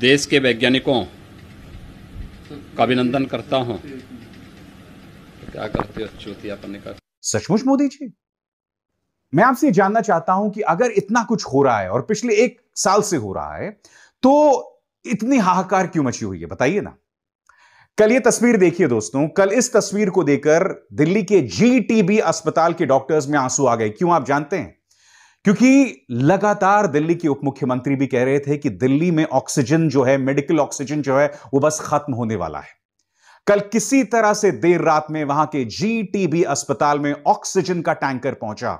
देश के वैज्ञानिकों का अभिनंदन करता हूं क्या करते हो चूतियापन का सचमुच मोदी जी मैं आपसे जानना चाहता हूं कि अगर इतना कुछ हो रहा है और पिछले एक साल से हो रहा है तो इतनी हाहाकार क्यों मची हुई है बताइए ना कल ये तस्वीर देखिए दोस्तों कल इस तस्वीर को देकर दिल्ली के जीटीबी अस्पताल के डॉक्टर्स में आंसू आ गए क्यों आप जानते हैं क्योंकि लगातार दिल्ली के उप मुख्यमंत्री भी कह रहे थे कि दिल्ली में ऑक्सीजन जो है मेडिकल ऑक्सीजन जो है वो बस खत्म होने वाला है कल किसी तरह से देर रात में वहां के जीटीबी अस्पताल में ऑक्सीजन का टैंकर पहुंचा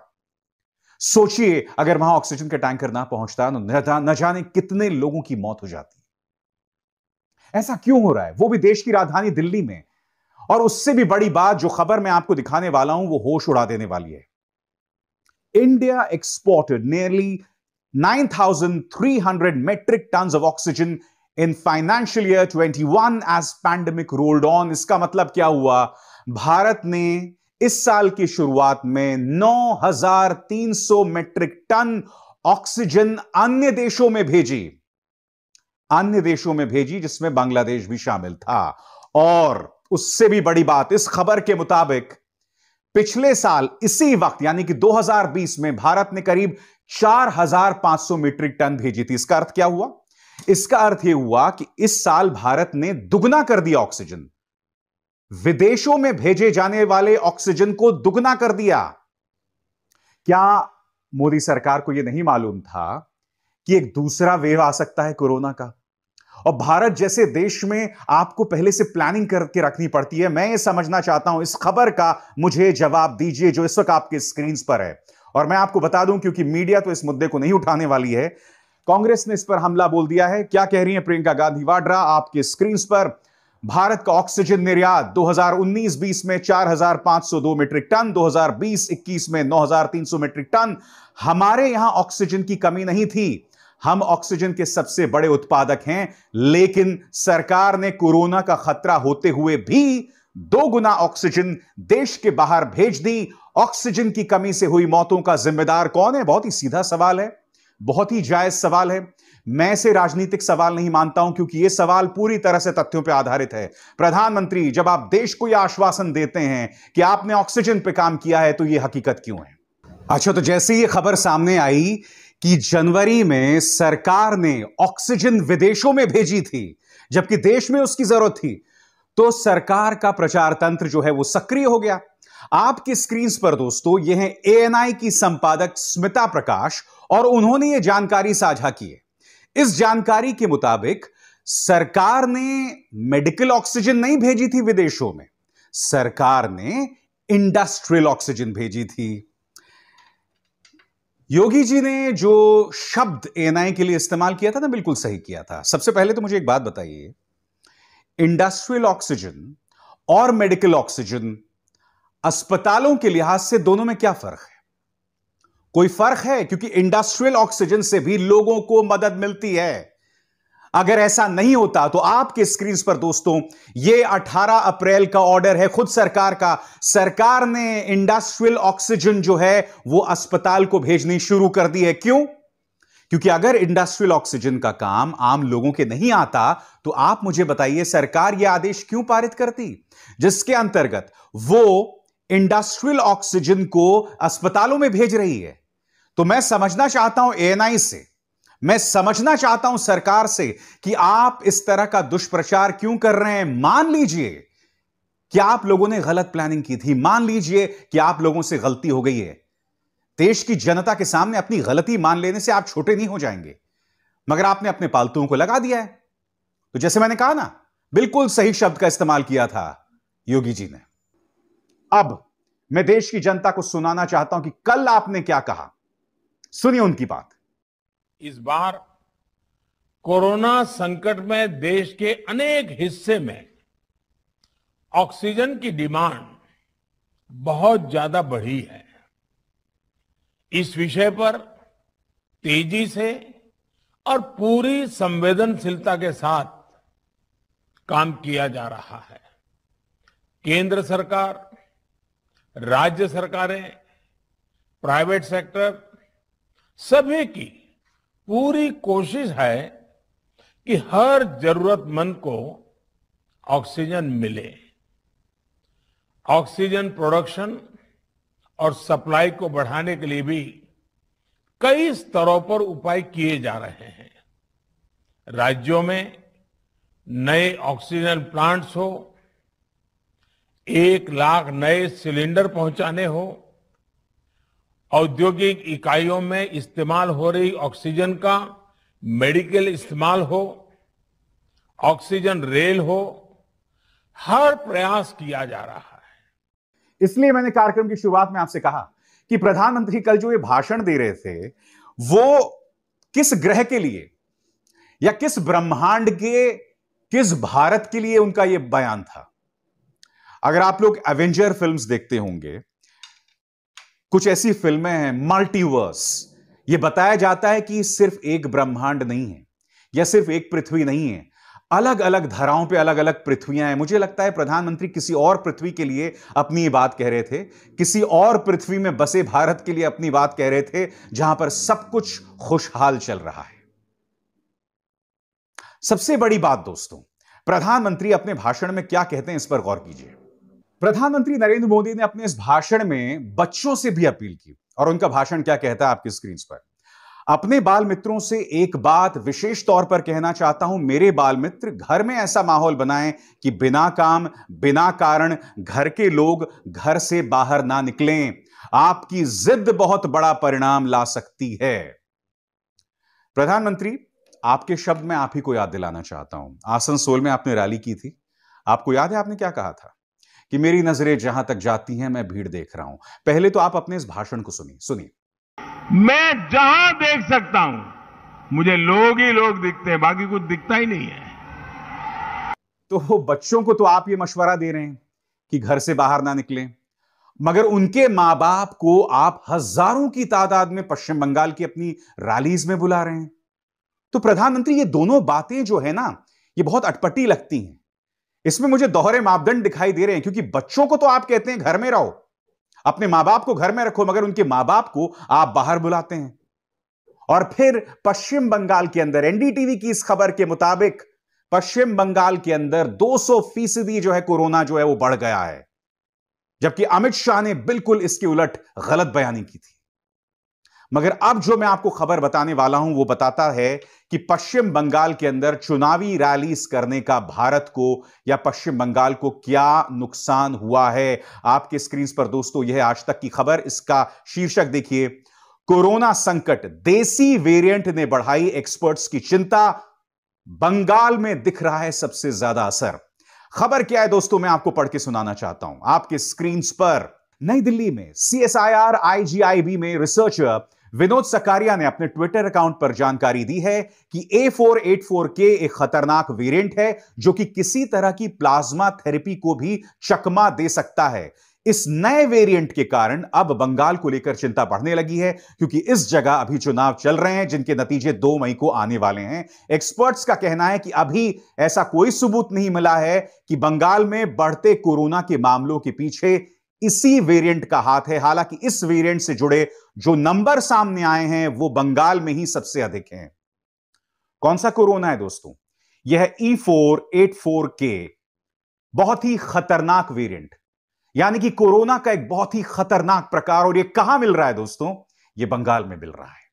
सोचिए अगर वहां ऑक्सीजन का टैंकर ना पहुंचता तो न जाने कितने लोगों की मौत हो जाती ऐसा क्यों हो रहा है वो भी देश की राजधानी दिल्ली में और उससे भी बड़ी बात जो खबर मैं आपको दिखाने वाला हूं वो होश उड़ा देने वाली है India exported nearly 9,300 metric tons of oxygen in financial year 21 as pandemic rolled on इसका मतलब क्या हुआ भारत ने इस साल की शुरुआत में 9,300 मेट्रिक टन ऑक्सीजन अन्य देशों में भेजी अन्य देशों में भेजी जिसमें बांग्लादेश भी शामिल था और उससे भी बड़ी बात इस खबर के मुताबिक पिछले साल इसी वक्त यानी कि 2020 में भारत ने करीब 4,500 मीट्रिक टन भेजी थी इसका अर्थ क्या हुआ इसका अर्थ यह हुआ कि इस साल भारत ने दुगना कर दिया ऑक्सीजन विदेशों में भेजे जाने वाले ऑक्सीजन को दुगना कर दिया क्या मोदी सरकार को यह नहीं मालूम था कि एक दूसरा वेव आ सकता है कोरोना का और भारत जैसे देश में आपको पहले से प्लानिंग करके रखनी पड़ती है मैं ये समझना चाहता हूं इस खबर का मुझे जवाब दीजिए जो इस वक्त आपके स्क्रीन पर है और मैं आपको बता दूं क्योंकि मीडिया तो इस मुद्दे को नहीं उठाने वाली है कांग्रेस ने इस पर हमला बोल दिया है क्या कह रही है प्रियंका गांधी वाड्रा आपके स्क्रीन पर भारत का ऑक्सीजन निर्यात 2019-20 में 4,502 मीट्रिक टन 2020-21 में 9,300 मीट्रिक टन हमारे यहां ऑक्सीजन की कमी नहीं थी हम ऑक्सीजन के सबसे बड़े उत्पादक हैं लेकिन सरकार ने कोरोना का खतरा होते हुए भी दो गुना ऑक्सीजन देश के बाहर भेज दी ऑक्सीजन की कमी से हुई मौतों का जिम्मेदार कौन है बहुत ही सीधा सवाल है बहुत ही जायज सवाल है मैं से राजनीतिक सवाल नहीं मानता हूं क्योंकि यह सवाल पूरी तरह से तथ्यों पर आधारित है प्रधानमंत्री जब आप देश को यह आश्वासन देते हैं कि आपने ऑक्सीजन पर काम किया है तो यह हकीकत क्यों है अच्छा तो जैसे यह खबर सामने आई कि जनवरी में सरकार ने ऑक्सीजन विदेशों में भेजी थी जबकि देश में उसकी जरूरत थी तो सरकार का प्रचार तंत्र जो है वो सक्रिय हो गया आपकी स्क्रीन पर दोस्तों यह है एएनआई की संपादक स्मिता प्रकाश और उन्होंने यह जानकारी साझा की है इस जानकारी के मुताबिक सरकार ने मेडिकल ऑक्सीजन नहीं भेजी थी विदेशों में सरकार ने इंडस्ट्रियल ऑक्सीजन भेजी थी योगी जी ने जो शब्द एनआई के लिए इस्तेमाल किया था ना बिल्कुल सही किया था सबसे पहले तो मुझे एक बात बताइए इंडस्ट्रियल ऑक्सीजन और मेडिकल ऑक्सीजन अस्पतालों के लिहाज से दोनों में क्या फर्क है कोई फर्क है क्योंकि इंडस्ट्रियल ऑक्सीजन से भी लोगों को मदद मिलती है अगर ऐसा नहीं होता तो आपके स्क्रीन पर दोस्तों ये 18 अप्रैल का ऑर्डर है खुद सरकार का सरकार ने इंडस्ट्रियल ऑक्सीजन जो है वो अस्पताल को भेजनी शुरू कर दी है क्यों क्योंकि अगर इंडस्ट्रियल ऑक्सीजन का काम आम लोगों के नहीं आता तो आप मुझे बताइए सरकार यह आदेश क्यों पारित करती जिसके अंतर्गत वो इंडस्ट्रियल ऑक्सीजन को अस्पतालों में भेज रही है तो मैं समझना चाहता हूं एएनआई से मैं समझना चाहता हूं सरकार से कि आप इस तरह का दुष्प्रचार क्यों कर रहे हैं मान लीजिए कि आप लोगों ने गलत प्लानिंग की थी मान लीजिए कि आप लोगों से गलती हो गई है देश की जनता के सामने अपनी गलती मान लेने से आप छोटे नहीं हो जाएंगे मगर आपने अपने पालतुओं को लगा दिया है तो जैसे मैंने कहा ना बिल्कुल सही शब्द का इस्तेमाल किया था योगी जी ने अब मैं देश की जनता को सुनाना चाहता हूं कि कल आपने क्या कहा सुनिए उनकी बात इस बार कोरोना संकट में देश के अनेक हिस्से में ऑक्सीजन की डिमांड बहुत ज्यादा बढ़ी है इस विषय पर तेजी से और पूरी संवेदनशीलता के साथ काम किया जा रहा है केंद्र सरकार राज्य सरकारें प्राइवेट सेक्टर सभी की पूरी कोशिश है कि हर जरूरतमंद को ऑक्सीजन मिले ऑक्सीजन प्रोडक्शन और सप्लाई को बढ़ाने के लिए भी कई स्तरों पर उपाय किए जा रहे हैं राज्यों में नए ऑक्सीजन प्लांट्स हो एक लाख नए सिलेंडर पहुंचाने हो औद्योगिक इकाइयों में इस्तेमाल हो रही ऑक्सीजन का मेडिकल इस्तेमाल हो ऑक्सीजन रेल हो हर प्रयास किया जा रहा है इसलिए मैंने कार्यक्रम की शुरुआत में आपसे कहा कि प्रधानमंत्री कल जो ये भाषण दे रहे थे वो किस ग्रह के लिए या किस ब्रह्मांड के किस भारत के लिए उनका ये बयान था अगर आप लोग एवेंजर फिल्म्स देखते होंगे कुछ ऐसी फिल्में हैं मल्टीवर्स ये बताया जाता है कि सिर्फ एक ब्रह्मांड नहीं है या सिर्फ एक पृथ्वी नहीं है अलग अलग धाराओं पे अलग अलग पृथ्वियां हैं मुझे लगता है प्रधानमंत्री किसी और पृथ्वी के लिए अपनी बात कह रहे थे किसी और पृथ्वी में बसे भारत के लिए अपनी बात कह रहे थे जहां पर सब कुछ खुशहाल चल रहा है सबसे बड़ी बात दोस्तों प्रधानमंत्री अपने भाषण में क्या कहते हैं इस पर गौर कीजिए प्रधानमंत्री नरेंद्र मोदी ने अपने इस भाषण में बच्चों से भी अपील की और उनका भाषण क्या कहता है आपकी स्क्रीन पर अपने बाल मित्रों से एक बात विशेष तौर पर कहना चाहता हूं मेरे बाल मित्र घर में ऐसा माहौल बनाएं कि बिना काम बिना कारण घर के लोग घर से बाहर ना निकलें आपकी जिद बहुत बड़ा परिणाम ला सकती है प्रधानमंत्री आपके शब्द में आप ही को याद दिलाना चाहता हूं आसनसोल में आपने रैली की थी आपको याद है आपने क्या कहा था कि मेरी नजरें जहां तक जाती हैं मैं भीड़ देख रहा हूं पहले तो आप अपने इस भाषण को सुनिए सुनिए मैं जहां देख सकता हूं मुझे लोग ही लोग दिखते हैं बाकी कुछ दिखता ही नहीं है तो बच्चों को तो आप ये मशवरा दे रहे हैं कि घर से बाहर ना निकले मगर उनके मां बाप को आप हजारों की तादाद में पश्चिम बंगाल की अपनी रैलीज में बुला रहे हैं तो प्रधानमंत्री ये दोनों बातें जो है ना ये बहुत अटपटी लगती हैं इसमें मुझे दोहरे मापदंड दिखाई दे रहे हैं क्योंकि बच्चों को तो आप कहते हैं घर में रहो अपने मां बाप को घर में रखो मगर उनके मां बाप को आप बाहर बुलाते हैं और फिर पश्चिम बंगाल के अंदर एनडीटीवी की इस खबर के मुताबिक पश्चिम बंगाल के अंदर 200 फीसदी जो है कोरोना जो है वो बढ़ गया है जबकि अमित शाह ने बिल्कुल इसके उलट गलत बयानी की थी मगर अब जो मैं आपको खबर बताने वाला हूं वो बताता है कि पश्चिम बंगाल के अंदर चुनावी रैली करने का भारत को या पश्चिम बंगाल को क्या नुकसान हुआ है आपके स्क्रीन पर दोस्तों यह आज तक की खबर इसका शीर्षक देखिए कोरोना संकट देसी वेरिएंट ने बढ़ाई एक्सपर्ट्स की चिंता बंगाल में दिख रहा है सबसे ज्यादा असर खबर क्या है दोस्तों मैं आपको पढ़ के सुनाना चाहता हूं आपके स्क्रीन पर नई दिल्ली में सीएसआईआर आईजीआईबी में रिसर्चर विनोद सकारिया ने अपने ट्विटर अकाउंट पर जानकारी दी है कि ए फोर फोर एट के एक खतरनाक वेरिएंट है जो कि किसी तरह की प्लाज्मा थेरेपी को भी चकमा दे सकता है इस नए वेरिएंट के कारण अब बंगाल को लेकर चिंता बढ़ने लगी है क्योंकि इस जगह अभी चुनाव चल रहे हैं जिनके नतीजे दो मई को आने वाले हैं एक्सपर्ट्स का कहना है कि अभी ऐसा कोई सबूत नहीं मिला है कि बंगाल में बढ़ते कोरोना के मामलों के पीछे इसी वेरिएंट का हाथ है हालांकि इस वेरिएंट से जुड़े जो नंबर सामने आए हैं वो बंगाल में ही सबसे अधिक हैं कौन सा कोरोना है दोस्तों यह ई फोर एट फोर के बहुत ही खतरनाक वेरिएंट यानी कि कोरोना का एक बहुत ही खतरनाक प्रकार और यह कहां मिल रहा है दोस्तों यह बंगाल में मिल रहा है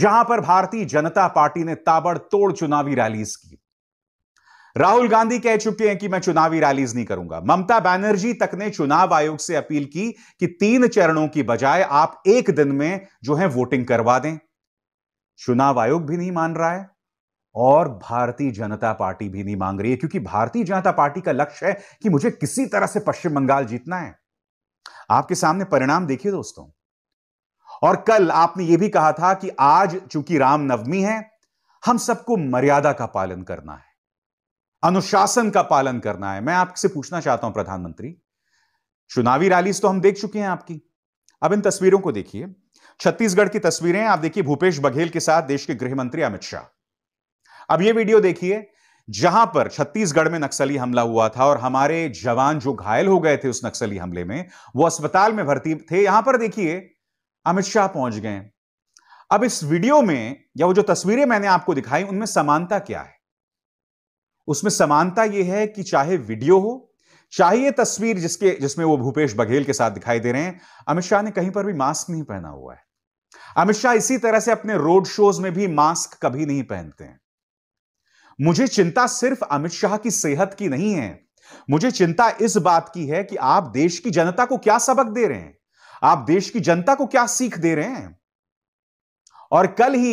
जहां पर भारतीय जनता पार्टी ने ताबड़तोड़ चुनावी रैलीज की राहुल गांधी कह चुके हैं कि मैं चुनावी रैलीज नहीं करूंगा ममता बैनर्जी तक ने चुनाव आयोग से अपील की कि तीन चरणों की बजाय आप एक दिन में जो है वोटिंग करवा दें चुनाव आयोग भी नहीं मान रहा है और भारतीय जनता पार्टी भी नहीं मांग रही है क्योंकि भारतीय जनता पार्टी का लक्ष्य है कि मुझे किसी तरह से पश्चिम बंगाल जीतना है आपके सामने परिणाम देखिए दोस्तों और कल आपने यह भी कहा था कि आज चूंकि रामनवमी है हम सबको मर्यादा का पालन करना है अनुशासन का पालन करना है मैं आपसे पूछना चाहता हूं प्रधानमंत्री चुनावी रैली तो हम देख चुके हैं आपकी अब इन तस्वीरों को देखिए छत्तीसगढ़ की तस्वीरें आप देखिए भूपेश बघेल के साथ देश के गृह मंत्री अमित शाह अब यह वीडियो देखिए जहां पर छत्तीसगढ़ में नक्सली हमला हुआ था और हमारे जवान जो घायल हो गए थे उस नक्सली हमले में वो अस्पताल में भर्ती थे यहां पर देखिए अमित शाह पहुंच गए अब इस वीडियो में या वो जो तस्वीरें मैंने आपको दिखाई उनमें समानता क्या है उसमें समानता यह है कि चाहे वीडियो हो चाहे ये तस्वीर जिसके जिसमें वो भूपेश बघेल के साथ दिखाई दे रहे हैं अमित शाह ने कहीं पर भी मास्क नहीं पहना हुआ है अमित शाह इसी तरह से अपने रोड शोज में भी मास्क कभी नहीं पहनते हैं मुझे चिंता सिर्फ अमित शाह की सेहत की नहीं है मुझे चिंता इस बात की है कि आप देश की जनता को क्या सबक दे रहे हैं आप देश की जनता को क्या सीख दे रहे हैं और कल ही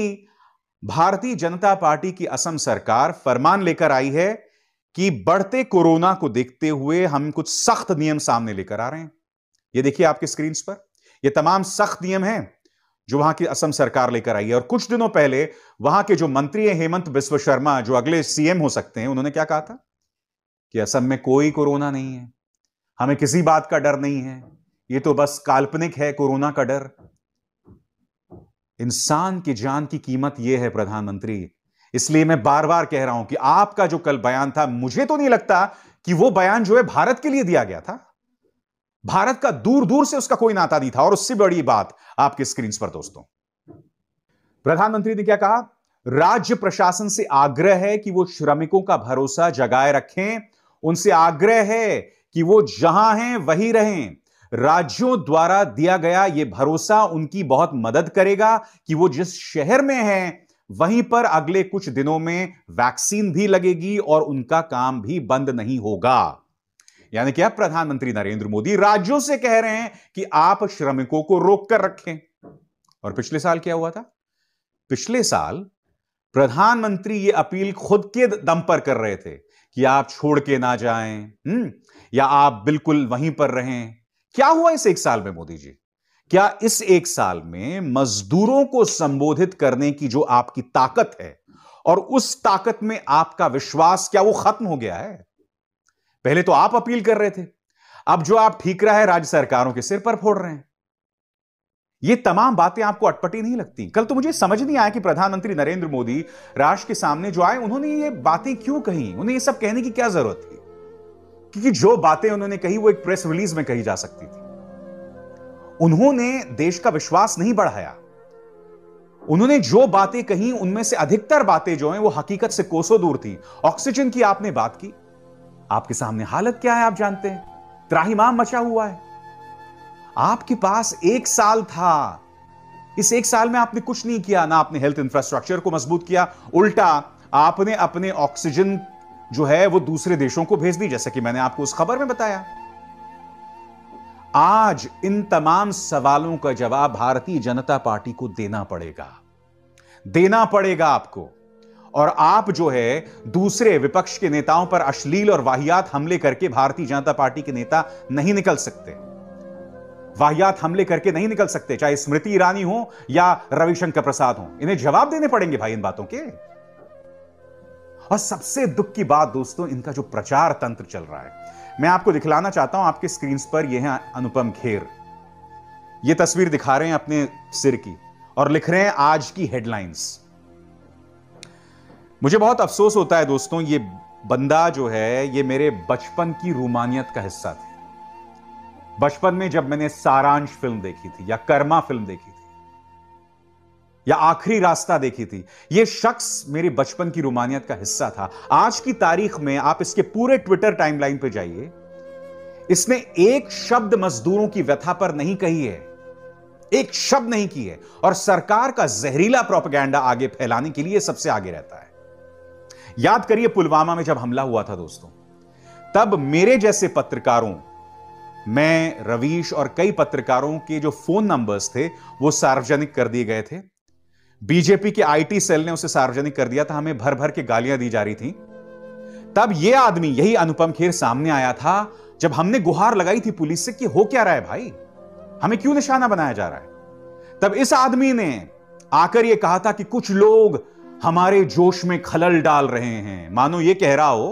भारतीय जनता पार्टी की असम सरकार फरमान लेकर आई है कि बढ़ते कोरोना को देखते हुए हम कुछ सख्त नियम सामने लेकर आ रहे हैं ये देखिए आपके स्क्रीन पर ये तमाम सख्त नियम हैं जो वहां की असम सरकार लेकर आई है और कुछ दिनों पहले वहां के जो मंत्री हैं हेमंत बिस्व शर्मा जो अगले सीएम हो सकते हैं उन्होंने क्या कहा था कि असम में कोई कोरोना नहीं है हमें किसी बात का डर नहीं है ये तो बस काल्पनिक है कोरोना का डर इंसान की जान की कीमत यह है प्रधानमंत्री इसलिए मैं बार बार कह रहा हूं कि आपका जो कल बयान था मुझे तो नहीं लगता कि वो बयान जो है भारत के लिए दिया गया था भारत का दूर दूर से उसका कोई नाता नहीं था और उससे बड़ी बात आपके स्क्रीन पर दोस्तों प्रधानमंत्री ने क्या कहा राज्य प्रशासन से आग्रह है कि वो श्रमिकों का भरोसा जगाए रखें उनसे आग्रह है कि वो जहां हैं वहीं रहें राज्यों द्वारा दिया गया यह भरोसा उनकी बहुत मदद करेगा कि वो जिस शहर में है वहीं पर अगले कुछ दिनों में वैक्सीन भी लगेगी और उनका काम भी बंद नहीं होगा यानी कि अब प्रधानमंत्री नरेंद्र मोदी राज्यों से कह रहे हैं कि आप श्रमिकों को रोक कर रखें और पिछले साल क्या हुआ था पिछले साल प्रधानमंत्री ये अपील खुद के दम पर कर रहे थे कि आप छोड़ के ना जाएं हम्म या आप बिल्कुल वहीं पर रहें क्या हुआ इस एक साल में मोदी जी क्या इस एक साल में मजदूरों को संबोधित करने की जो आपकी ताकत है और उस ताकत में आपका विश्वास क्या वो खत्म हो गया है पहले तो आप अपील कर रहे थे अब जो आप ठीक रहा है राज्य सरकारों के सिर पर फोड़ रहे हैं ये तमाम बातें आपको अटपटी नहीं लगती कल तो मुझे समझ नहीं आया कि प्रधानमंत्री नरेंद्र मोदी राष्ट्र के सामने जो आए उन्होंने ये बातें क्यों कही उन्हें ये सब कहने की क्या जरूरत थी क्योंकि जो बातें उन्होंने कही वो एक प्रेस रिलीज में कही जा सकती थी उन्होंने देश का विश्वास नहीं बढ़ाया उन्होंने जो बातें कही उनमें से अधिकतर बातें जो हैं वो हकीकत से कोसों दूर थी ऑक्सीजन की आपने बात की आपके सामने हालत क्या है आप जानते हैं त्राहीमाम मचा हुआ है आपके पास एक साल था इस एक साल में आपने कुछ नहीं किया ना आपने हेल्थ इंफ्रास्ट्रक्चर को मजबूत किया उल्टा आपने अपने ऑक्सीजन जो है वो दूसरे देशों को भेज दी जैसा कि मैंने आपको उस खबर में बताया आज इन तमाम सवालों का जवाब भारतीय जनता पार्टी को देना पड़ेगा देना पड़ेगा आपको और आप जो है दूसरे विपक्ष के नेताओं पर अश्लील और वाहियात हमले करके भारतीय जनता पार्टी के नेता नहीं निकल सकते वाहियात हमले करके नहीं निकल सकते चाहे स्मृति ईरानी हो या रविशंकर प्रसाद हो इन्हें जवाब देने पड़ेंगे भाई इन बातों के और सबसे दुख की बात दोस्तों इनका जो प्रचार तंत्र चल रहा है मैं आपको दिखलाना चाहता हूं आपके स्क्रीन पर यह है अनुपम खेर यह तस्वीर दिखा रहे हैं अपने सिर की और लिख रहे हैं आज की हेडलाइंस मुझे बहुत अफसोस होता है दोस्तों ये बंदा जो है ये मेरे बचपन की रूमानियत का हिस्सा थे बचपन में जब मैंने सारांश फिल्म देखी थी या कर्मा फिल्म देखी या आखिरी रास्ता देखी थी यह शख्स मेरे बचपन की रोमानियत का हिस्सा था आज की तारीख में आप इसके पूरे ट्विटर टाइमलाइन पर जाइए इसने एक शब्द मजदूरों की व्यथा पर नहीं कही है एक शब्द नहीं की है और सरकार का जहरीला प्रोपेगेंडा आगे फैलाने के लिए सबसे आगे रहता है याद करिए पुलवामा में जब हमला हुआ था दोस्तों तब मेरे जैसे पत्रकारों मैं रवीश और कई पत्रकारों के जो फोन नंबर्स थे वो सार्वजनिक कर दिए गए थे बीजेपी के आईटी सेल ने उसे सार्वजनिक कर दिया था हमें भर भर के गालियां दी जा रही थी तब ये आदमी यही अनुपम खेर सामने आया था जब हमने गुहार लगाई थी पुलिस से कि हो क्या रहा है भाई हमें क्यों निशाना बनाया जा रहा है तब इस आदमी ने आकर यह कहा था कि कुछ लोग हमारे जोश में खलल डाल रहे हैं मानो यह कह रहा हो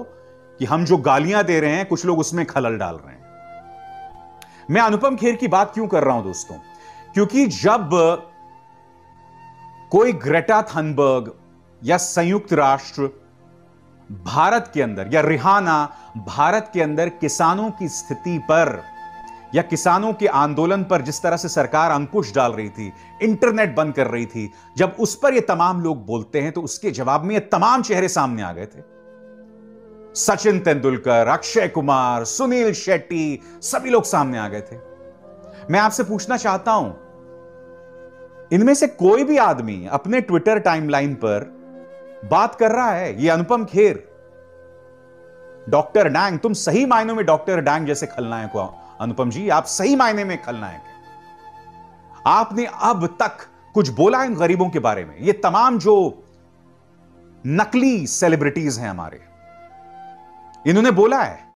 कि हम जो गालियां दे रहे हैं कुछ लोग उसमें खलल डाल रहे हैं मैं अनुपम खेर की बात क्यों कर रहा हूं दोस्तों क्योंकि जब कोई ग्रेटा थनबर्ग या संयुक्त राष्ट्र भारत के अंदर या रिहाना भारत के अंदर किसानों की स्थिति पर या किसानों के आंदोलन पर जिस तरह से सरकार अंकुश डाल रही थी इंटरनेट बंद कर रही थी जब उस पर ये तमाम लोग बोलते हैं तो उसके जवाब में ये तमाम चेहरे सामने आ गए थे सचिन तेंदुलकर अक्षय कुमार सुनील शेट्टी सभी लोग सामने आ गए थे मैं आपसे पूछना चाहता हूं इनमें से कोई भी आदमी अपने ट्विटर टाइमलाइन पर बात कर रहा है ये अनुपम खेर डॉक्टर डैंग तुम सही मायने में डॉक्टर डैंग जैसे खलनायक हो अनुपम जी आप सही मायने में खलनायक हैं आपने अब तक कुछ बोला इन गरीबों के बारे में ये तमाम जो नकली सेलिब्रिटीज हैं हमारे इन्होंने बोला है